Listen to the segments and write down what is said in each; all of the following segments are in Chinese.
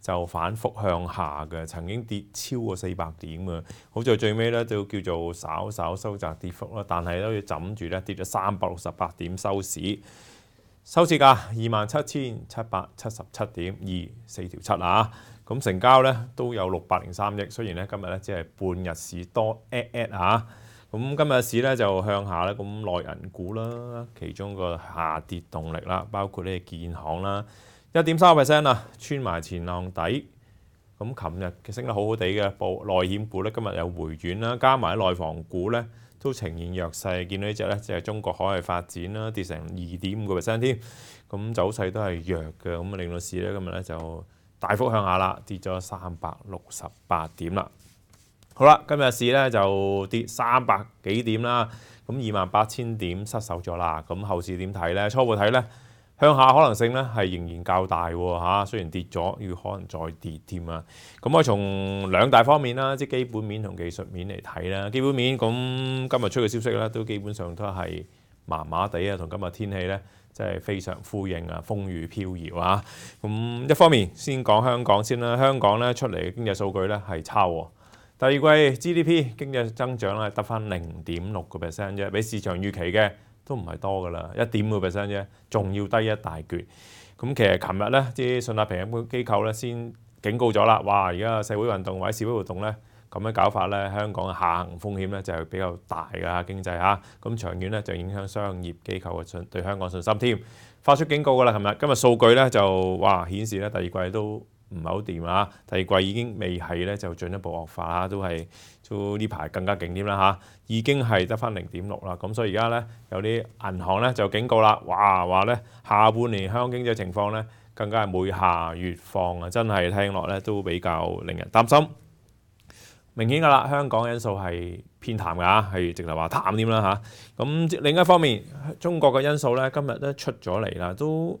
就反覆向下嘅，曾經跌超過四百點嘅，好在最尾咧就叫做稍稍收窄跌幅啦。但係都要枕住咧跌咗三百六十八點收市，收市價二萬七千七百七十七點二四條七啊！咁成交咧都有六百零三億。雖然咧今日咧只係半日市多 at at 啊！咁今日市咧就向下咧，咁內銀股啦，其中個下跌動力啦，包括咧建行啦。一點三個 percent 啊，穿埋前浪底。咁琴日嘅升得好好地嘅，內險股咧今日有回軟啦，加埋內房股咧都呈現弱勢。見到呢只咧就係中國海外發展啦，跌成二點五個 percent 添。咁走勢都係弱嘅，咁啊令到市咧今日咧就大幅向下啦，跌咗三百六十八點啦。好啦，今日市咧就跌三百幾點啦，咁二萬八千點失守咗啦。咁後市點睇咧？初步睇咧。向下可能性咧係仍然較大喎嚇，雖然跌咗，要可能再跌添啊。咁我從兩大方面啦，即基本面同技術面嚟睇啦。基本面咁今日出嘅消息咧，都基本上都係麻麻地啊，同今日天氣咧即係非常呼應啊，風雨飄搖啊。咁一方面先講香港先啦，香港咧出嚟嘅經濟數據咧係差喎。第二季 GDP 經濟增長咧得翻零點六個 percent 啫，比市場預期嘅。都唔係多噶啦，一點個 percent 啫，仲要低一大橛。咁其實琴日咧，啲信納評估機構咧先警告咗啦，哇！而家社會運動或者示威活動咧咁樣搞法咧，香港下行風險咧就係比較大㗎，經濟嚇。咁長遠咧就影響商業機構嘅信對香港信心添。發出警告㗎啦，琴日今日數據咧就哇顯示咧第二季都。唔係好掂啊！第二季已經未係咧，就進一步惡化啦，都係都呢排更加勁啲啦嚇，已經係得翻零點六啦。咁所以而家咧有啲銀行咧就警告啦，話話咧下半年香港經濟情況咧更加係每下越放啊！真係聽落咧都比較令人擔心。明顯噶啦，香港因素係偏淡㗎，係直頭話淡啲啦嚇。咁另一方面，中國嘅因素咧今日咧出咗嚟啦，都。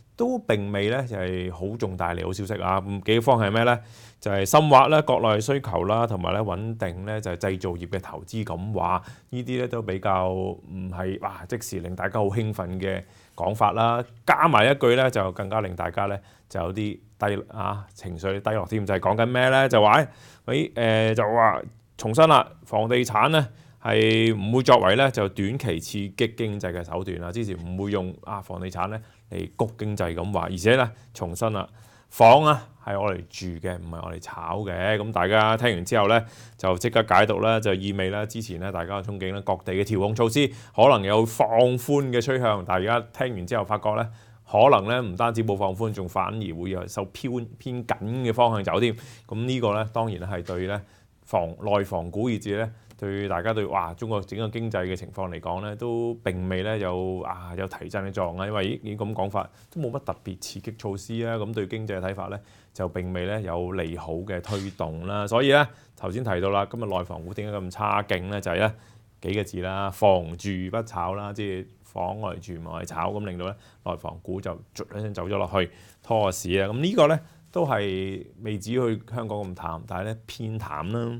都並未咧，就係好重大利好消息啊！幾方係咩咧？就係深挖咧國內需求啦，同埋咧穩定咧就係製造業嘅投資咁話。呢啲咧都比較唔係哇，即時令大家好興奮嘅講法啦。加埋一句咧，就更加令大家咧就有啲低啊情緒低落添，就係講緊咩咧？就話喂誒就話重新啦，房地產咧。係唔會作為咧，就短期刺激經濟嘅手段啦。之前唔會用啊房地產咧嚟谷經濟咁話，而且咧重申啦，房啊係我嚟住嘅，唔係我嚟炒嘅。咁大家聽完之後咧，就即刻解讀咧，就意味咧，之前咧大家嘅憧憬咧，各地嘅調控措施可能有放寬嘅趨向。但係而家聽完之後，發覺咧可能咧唔單止冇放寬，仲反而會有受偏偏緊嘅方向走添。咁呢個咧當然係對咧房內房股以至咧。對大家對哇，中國整個經濟嘅情況嚟講咧，都並未咧有啊有提振嘅作用啊，因為已經咁講法都冇乜特別刺激措施啊，咁對經濟嘅睇法咧就並未咧有利好嘅推動啦，所以咧頭先提到啦，今日內房股點解咁差勁咧，就係咧幾個字啦，房住不炒啦，即係房外住唔炒，咁令到咧內房股就一聲走咗落去拖市啊，咁呢個咧都係未至於去香港咁淡，但係咧偏淡啦。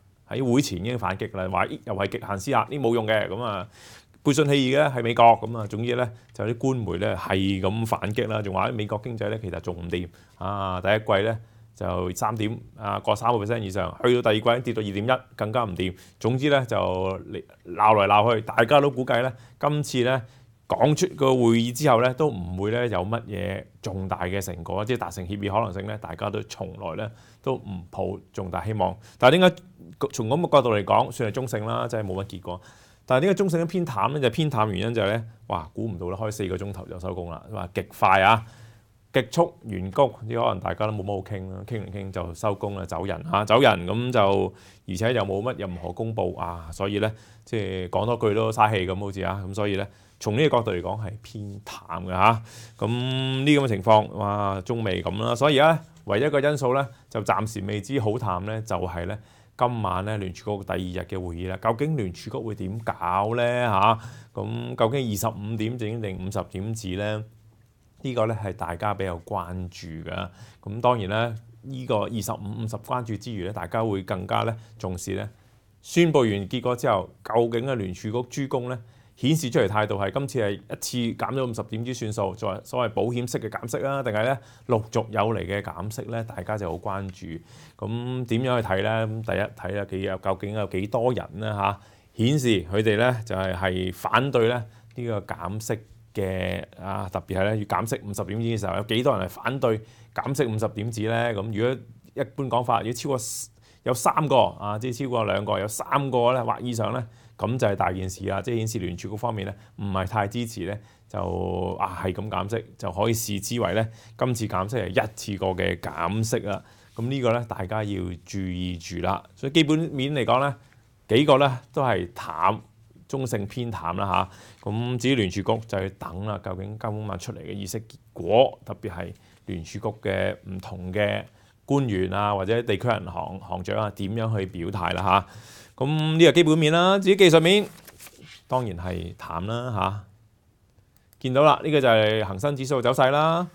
喺會前已經反擊啦，話又係極限施壓，啲冇用嘅。咁啊背信棄義嘅係美國，咁啊總之咧就啲官媒咧係咁反擊啦，仲話美國經濟咧其實仲唔掂啊！第一季咧就三點啊過三個 percent 以上，去到第二季跌到二點一，更加唔掂。總之咧就鬧來鬧去，大家都估計咧今次咧講出個會議之後咧都唔會咧有乜嘢重大嘅成果，即係達成協議可能性咧，大家都從來咧都唔抱重大希望。但係點解？從咁嘅角度嚟講，算係中性啦，即係冇乜結果。但係點解中性偏淡咧？就偏淡原因就係咧，哇，估唔到啦，開四個鐘頭就收工啦，哇，極快啊，極速完谷，啲，可能大家都冇乜好傾啦，傾完傾就收工啦，走人嚇，走人咁就，而且又冇乜任何公布啊，所以咧，即係講多句都嘥氣咁好似啊，咁，所以咧，從呢個角度嚟講係偏淡嘅嚇。咁呢咁嘅情況哇，中未咁啦，所以咧，唯一個因素咧，就暫時未知好淡咧，就係咧。今晚咧聯儲局第二日嘅會議啦，究竟聯儲局會點搞咧嚇？咁究竟二十五點整定五十點止咧？呢個咧係大家比較關注嘅。咁當然咧，呢個二十五五十關注之餘咧，大家會更加咧重視咧。宣布完結果之後，究竟嘅聯儲局諸公咧？顯示出嚟態度係今次係一次減咗五十點子算數，再所謂保險式嘅減息啦，定係咧陸續有嚟嘅減息咧，大家就好關注。咁點樣去睇咧？咁第一睇下佢有究竟有幾多人咧嚇顯示佢哋咧就係係反對咧呢個減息嘅啊，特別係咧要減息五十點子嘅時候，有幾多人係反對減息五十點子咧？咁如果一般講法，如果超過有三個啊，即係超過兩個有三個咧或以上咧。咁就係大件事啦，即係顯示聯儲局方面咧唔係太支持咧，就啊係咁減息，就可以視之為咧。今次減息係一次過嘅減息啦，咁呢個咧大家要注意住啦。所以基本面嚟講咧，幾個咧都係淡中性偏淡啦嚇。咁至於聯儲局就去等啦，究竟今晚出嚟嘅意識結果，特別係聯儲局嘅唔同嘅官員啊，或者地區銀行行長啊，點樣去表態啦嚇。咁呢個基本面啦，至己技術面當然係淡啦吓。見到啦，呢個就係恒生指數走勢啦。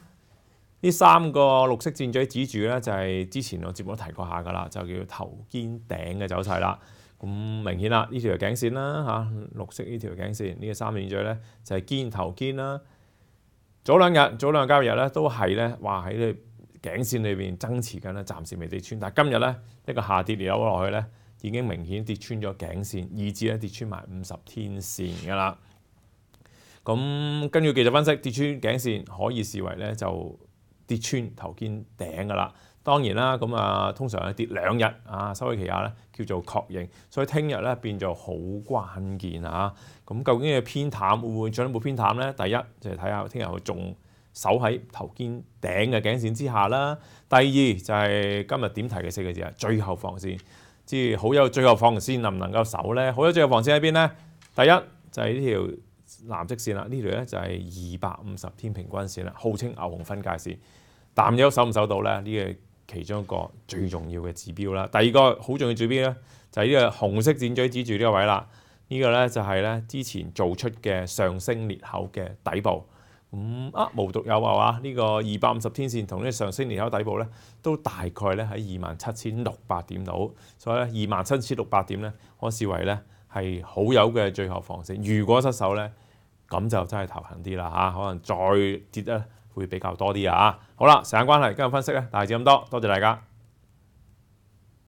呢三個綠色箭嘴指住咧，就係之前我节目都提過下噶啦，就叫頭肩頂嘅走勢啦。咁明顯啦，呢條頸線啦吓，綠色呢條頸線，呢個三箭嘴咧就係肩頭肩啦。早兩日，早兩交易日咧都係咧，話喺呢頸線裏边增持緊啦，暫時未跌穿。但系今日咧，一個下跌嚟落去咧。已經明顯跌穿咗頸線，以至咧跌穿埋五十天線噶啦。咁跟住技術分析，跌穿頸線可以視為咧就跌穿頭肩頂噶啦。當然啦，咁啊通常咧跌兩日啊，收起期下咧叫做確認，所以聽日咧變咗好關鍵啊。咁究竟係偏淡會唔會進一步偏淡咧？第一就係睇下聽日佢仲守喺頭肩頂嘅頸線之下啦。第二就係今日點提嘅四個字，啊，最後防線。即係好有最後防線能唔能夠守咧？好有最後防線喺邊咧？第一就係呢條藍色線啦，呢條咧就係二百五十天平均線啦，號稱牛熊分界線。但有守唔守到咧？呢個其中一個最重要嘅指標啦。第二個好重要最邊咧？就係呢個紅色箭嘴指住呢個位啦。呢個咧就係咧之前做出嘅上升裂口嘅底部。五啊無獨有啊嘛呢個二百五十天線同呢個上升年口底部咧，都大概咧喺二萬七千六百點到，所以咧二萬七千六百點咧可視為咧係好友嘅最後防線。如果失守咧，咁就真係頭痕啲啦嚇，可能再跌得會比較多啲啊！好啦，時間關係今日分析咧大致咁多，多謝大家。